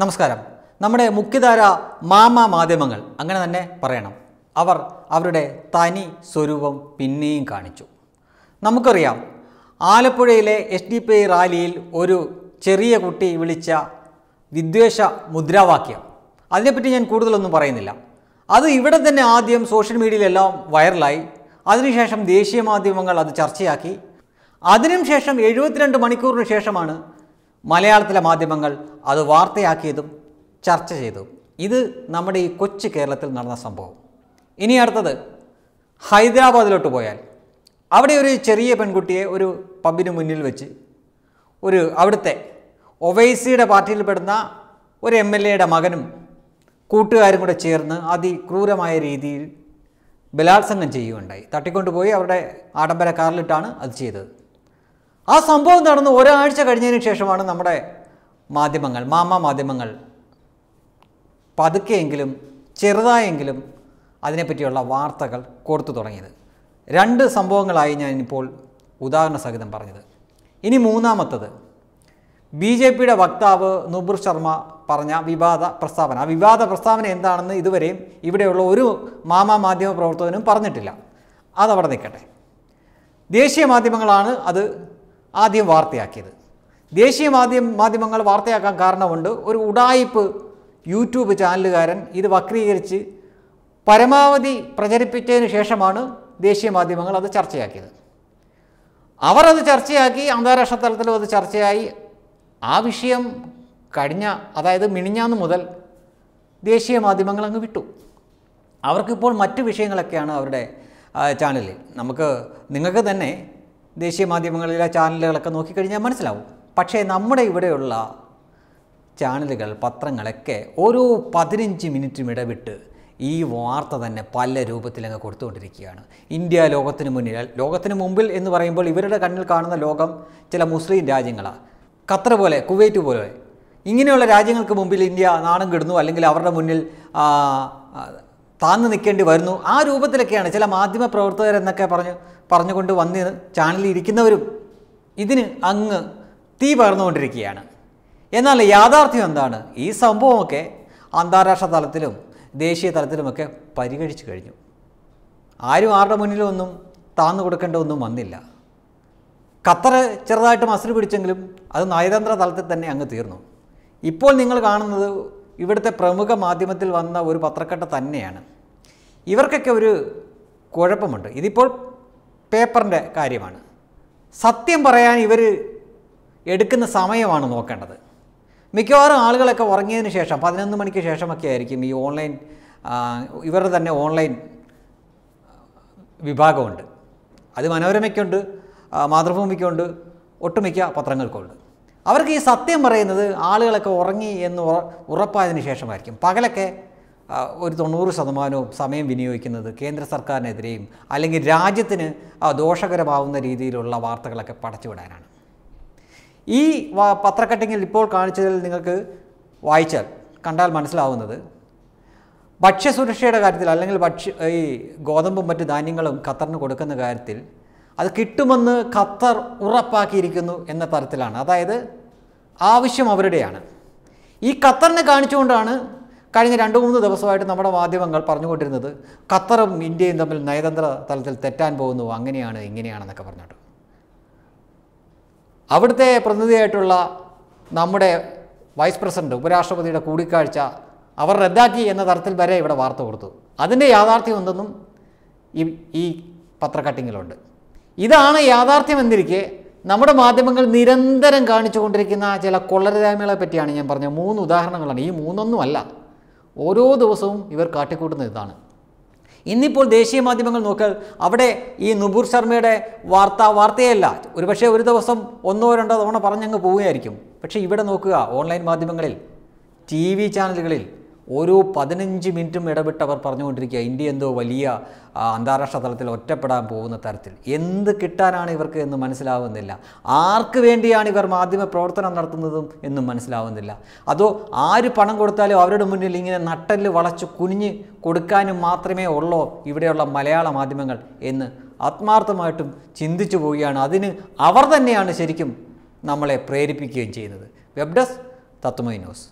നമസ്കാരം നമ്മുടെ മുഖ്യധാര മാമ മാധ്യമങ്ങൾ അങ്ങനെ തന്നെ പറയണം അവർ അവരുടെ തനി സ്വരൂപം പിന്നെയും കാണിച്ചു നമുക്കറിയാം ആലപ്പുഴയിലെ എസ് ഡി പി ഐ റാലിയിൽ ഒരു ചെറിയ കുട്ടി വിളിച്ച വിദ്വേഷ മുദ്രാവാക്യം അതിനെപ്പറ്റി ഞാൻ കൂടുതലൊന്നും പറയുന്നില്ല അത് ഇവിടെ തന്നെ ആദ്യം സോഷ്യൽ മീഡിയയിലെല്ലാം വൈറലായി അതിനുശേഷം ദേശീയ മാധ്യമങ്ങൾ അത് ചർച്ചയാക്കി അതിനും ശേഷം എഴുപത്തിരണ്ട് മണിക്കൂറിന് ശേഷമാണ് മലയാളത്തിലെ മാധ്യമങ്ങൾ അത് വാർത്തയാക്കിയതും ചർച്ച ചെയ്തു ഇത് നമ്മുടെ ഈ കൊച്ചു കേരളത്തിൽ നടന്ന സംഭവം ഇനി അടുത്തത് ഹൈദരാബാദിലോട്ട് പോയാൽ അവിടെ ഒരു ചെറിയ പെൺകുട്ടിയെ ഒരു പബ്ബിന് മുന്നിൽ വെച്ച് ഒരു അവിടുത്തെ ഒവൈസിയുടെ പാർട്ടിയിൽപ്പെടുന്ന ഒരു എം എൽ എയുടെ മകനും കൂട്ടുകാരും കൂടെ ചേർന്ന് അതിക്രൂരമായ രീതിയിൽ ബലാത്സംഗം ചെയ്യുകയുണ്ടായി തട്ടിക്കൊണ്ടുപോയി അവരുടെ ആഡംബര കാറിലിട്ടാണ് അത് ചെയ്തത് ആ സംഭവം നടന്ന് ഒരാഴ്ച കഴിഞ്ഞതിന് ശേഷമാണ് നമ്മുടെ മാധ്യമങ്ങൾ മാമ മാധ്യമങ്ങൾ പതുക്കെയെങ്കിലും ചെറുതായെങ്കിലും അതിനെപ്പറ്റിയുള്ള വാർത്തകൾ കൊടുത്തു തുടങ്ങിയത് രണ്ട് സംഭവങ്ങളായി ഞാനിപ്പോൾ ഉദാഹരണ സഹിതം പറഞ്ഞത് ഇനി മൂന്നാമത്തത് ബി ജെ പിയുടെ വക്താവ് നുബുർ ശർമ്മ പറഞ്ഞ വിവാദ പ്രസ്താവന ആ വിവാദ പ്രസ്താവന എന്താണെന്ന് ഇതുവരെയും ഇവിടെയുള്ള ഒരു മാമ മാധ്യമ പ്രവർത്തകനും പറഞ്ഞിട്ടില്ല അതവിടെ നിൽക്കട്ടെ ദേശീയ മാധ്യമങ്ങളാണ് അത് ആദ്യം വാർത്തയാക്കിയത് ദേശീയ മാധ്യമ മാധ്യമങ്ങൾ വാർത്തയാക്കാൻ കാരണമുണ്ട് ഒരു ഉടായിപ്പ് യൂട്യൂബ് ചാനലുകാരൻ ഇത് വക്രീകരിച്ച് പരമാവധി പ്രചരിപ്പിച്ചതിന് ശേഷമാണ് ദേശീയ മാധ്യമങ്ങൾ അത് ചർച്ചയാക്കിയത് അവർ അത് ചർച്ചയാക്കി അന്താരാഷ്ട്ര തലത്തിലും അത് ചർച്ചയായി ആ വിഷയം കഴിഞ്ഞ അതായത് മിനിഞ്ഞാന്ന് മുതൽ ദേശീയ മാധ്യമങ്ങൾ അങ്ങ് വിട്ടു അവർക്കിപ്പോൾ മറ്റ് വിഷയങ്ങളൊക്കെയാണ് അവരുടെ ചാനലിൽ നമുക്ക് നിങ്ങൾക്ക് തന്നെ ദേശീയ മാധ്യമങ്ങളിലെ ചാനലുകളൊക്കെ നോക്കിക്കഴിഞ്ഞാൽ മനസ്സിലാവും പക്ഷേ നമ്മുടെ ഇവിടെയുള്ള ചാനലുകൾ പത്രങ്ങളൊക്കെ ഓരോ പതിനഞ്ച് മിനിറ്റും ഇടവിട്ട് ഈ വാർത്ത തന്നെ പല രൂപത്തിലങ്ങ് കൊടുത്തുകൊണ്ടിരിക്കുകയാണ് ഇന്ത്യ ലോകത്തിന് മുന്നിൽ ലോകത്തിന് മുമ്പിൽ എന്ന് പറയുമ്പോൾ ഇവരുടെ കണ്ണിൽ കാണുന്ന ലോകം ചില മുസ്ലിം രാജ്യങ്ങളാണ് ഖത്തർ പോലെ കുവൈറ്റ് പോലെ ഇങ്ങനെയുള്ള രാജ്യങ്ങൾക്ക് മുമ്പിൽ ഇന്ത്യ നാണം കെടുന്നു അല്ലെങ്കിൽ അവരുടെ മുന്നിൽ താന്ന് നിൽക്കേണ്ടി വരുന്നു ആ രൂപത്തിലൊക്കെയാണ് ചില മാധ്യമ പ്രവർത്തകരെന്നൊക്കെ പറഞ്ഞ് പറഞ്ഞുകൊണ്ട് വന്ന് ചാനലിൽ ഇരിക്കുന്നവരും ഇതിന് അങ്ങ് തീ പകർന്നുകൊണ്ടിരിക്കുകയാണ് എന്നാൽ യാഥാർത്ഥ്യം എന്താണ് ഈ സംഭവമൊക്കെ അന്താരാഷ്ട്ര തലത്തിലും ദേശീയ തലത്തിലുമൊക്കെ പരിഗണിച്ചു കഴിഞ്ഞു ആരും ആരുടെ മുന്നിലൊന്നും താന്നു കൊടുക്കേണ്ട ഒന്നും വന്നില്ല ഖത്തർ ചെറുതായിട്ട് മസിൽ പിടിച്ചെങ്കിലും അത് നയതന്ത്ര തലത്തിൽ തന്നെ അങ്ങ് തീർന്നു ഇപ്പോൾ നിങ്ങൾ കാണുന്നത് ഇവിടുത്തെ പ്രമുഖ മാധ്യമത്തിൽ വന്ന ഒരു പത്രക്കട്ട തന്നെയാണ് ഇവർക്കൊക്കെ ഒരു കുഴപ്പമുണ്ട് ഇതിപ്പോൾ പേപ്പറിൻ്റെ കാര്യമാണ് സത്യം പറയാൻ ഇവർ എടുക്കുന്ന സമയമാണ് നോക്കേണ്ടത് മിക്കവാറും ആളുകളൊക്കെ ഉറങ്ങിയതിന് ശേഷം പതിനൊന്ന് മണിക്ക് ശേഷമൊക്കെ ആയിരിക്കും ഈ ഓൺലൈൻ ഇവരുടെ തന്നെ ഓൺലൈൻ വിഭാഗമുണ്ട് അത് മനോരമയ്ക്കുണ്ട് മാതൃഭൂമിക്കുണ്ട് ഒട്ടുമിക്ക പത്രങ്ങൾക്കുണ്ട് അവർക്ക് ഈ സത്യം പറയുന്നത് ആളുകളൊക്കെ ഉറങ്ങി എന്ന് ഉറപ്പായതിനു ശേഷമായിരിക്കും പകലൊക്കെ ഒരു തൊണ്ണൂറ് ശതമാനവും സമയം വിനിയോഗിക്കുന്നത് കേന്ദ്ര സർക്കാരിനെതിരെയും അല്ലെങ്കിൽ രാജ്യത്തിന് ദോഷകരമാവുന്ന രീതിയിലുള്ള വാർത്തകളൊക്കെ പടച്ചുവിടാനാണ് ഈ പത്രക്കട്ടിങ്ങിൽ ഇപ്പോൾ കാണിച്ചതിൽ നിങ്ങൾക്ക് വായിച്ചാൽ കണ്ടാൽ മനസ്സിലാവുന്നത് ഭക്ഷ്യസുരക്ഷയുടെ കാര്യത്തിൽ അല്ലെങ്കിൽ ഭക്ഷ്യ ഈ ഗോതമ്പും മറ്റ് ധാന്യങ്ങളും ഖത്തറിന് കൊടുക്കുന്ന കാര്യത്തിൽ അത് കിട്ടുമെന്ന് ഖത്തർ ഉറപ്പാക്കിയിരിക്കുന്നു എന്ന തരത്തിലാണ് അതായത് ആവശ്യം അവരുടെയാണ് ഈ ഖത്തറിനെ കാണിച്ചുകൊണ്ടാണ് കഴിഞ്ഞ രണ്ട് മൂന്ന് ദിവസമായിട്ട് നമ്മുടെ മാധ്യമങ്ങൾ പറഞ്ഞുകൊണ്ടിരുന്നത് ഖത്തറും ഇന്ത്യയും തമ്മിൽ നയതന്ത്ര തലത്തിൽ തെറ്റാൻ പോകുന്നു അങ്ങനെയാണ് ഇങ്ങനെയാണെന്നൊക്കെ പറഞ്ഞിട്ട് അവിടുത്തെ പ്രതിനിധിയായിട്ടുള്ള നമ്മുടെ വൈസ് പ്രസിഡന്റ് ഉപരാഷ്ട്രപതിയുടെ കൂടിക്കാഴ്ച അവർ റദ്ദാക്കി എന്ന തരത്തിൽ വരെ ഇവിടെ വാർത്ത കൊടുത്തു അതിൻ്റെ യാഥാർത്ഥ്യം എന്തെന്നും ഈ ഈ പത്രക്കട്ടിങ്ങിലുണ്ട് ഇതാണ് യാഥാർത്ഥ്യം എന്നിരിക്കെ നമ്മുടെ മാധ്യമങ്ങൾ നിരന്തരം കാണിച്ചുകൊണ്ടിരിക്കുന്ന ചില കൊള്ളരുതായ്മകളെ പറ്റിയാണ് ഞാൻ പറഞ്ഞത് മൂന്ന് ഉദാഹരണങ്ങളാണ് ഈ മൂന്നൊന്നും അല്ല ഓരോ ദിവസവും ഇവർ കാട്ടിക്കൂട്ടുന്ന ഇതാണ് ഇന്നിപ്പോൾ ദേശീയ മാധ്യമങ്ങൾ നോക്കിയാൽ അവിടെ ഈ നുപുർ ശർമ്മയുടെ വാർത്ത വാർത്തയല്ല ഒരുപക്ഷെ ഒരു ദിവസം ഒന്നോ രണ്ടോ തവണ പറഞ്ഞങ്ങ് പോവുകയായിരിക്കും പക്ഷേ ഇവിടെ നോക്കുക ഓൺലൈൻ മാധ്യമങ്ങളിൽ ടി വി ചാനലുകളിൽ ഓരോ പതിനഞ്ച് മിനിറ്റും ഇടപെട്ട് അവർ പറഞ്ഞുകൊണ്ടിരിക്കുക ഇന്ത്യ എന്തോ വലിയ അന്താരാഷ്ട്ര തലത്തിൽ ഒറ്റപ്പെടാൻ പോകുന്ന തരത്തിൽ എന്ത് കിട്ടാനാണ് ഇവർക്ക് എന്ന് മനസ്സിലാവുന്നില്ല ആർക്ക് വേണ്ടിയാണ് ഇവർ മാധ്യമ പ്രവർത്തനം നടത്തുന്നതും എന്നും മനസ്സിലാവുന്നില്ല അതോ ആര് പണം കൊടുത്താലും അവരുടെ മുന്നിൽ ഇങ്ങനെ നട്ടല് വളച്ച് കുനിഞ്ഞ് കൊടുക്കാനും മാത്രമേ ഉള്ളോ ഇവിടെയുള്ള മലയാള മാധ്യമങ്ങൾ എന്ന് ആത്മാർത്ഥമായിട്ടും ചിന്തിച്ചു പോവുകയാണ് അതിന് അവർ തന്നെയാണ് ശരിക്കും നമ്മളെ പ്രേരിപ്പിക്കുകയും ചെയ്യുന്നത് വെബ് ഡെസ്ക് തത്വമൈ ന്യൂസ്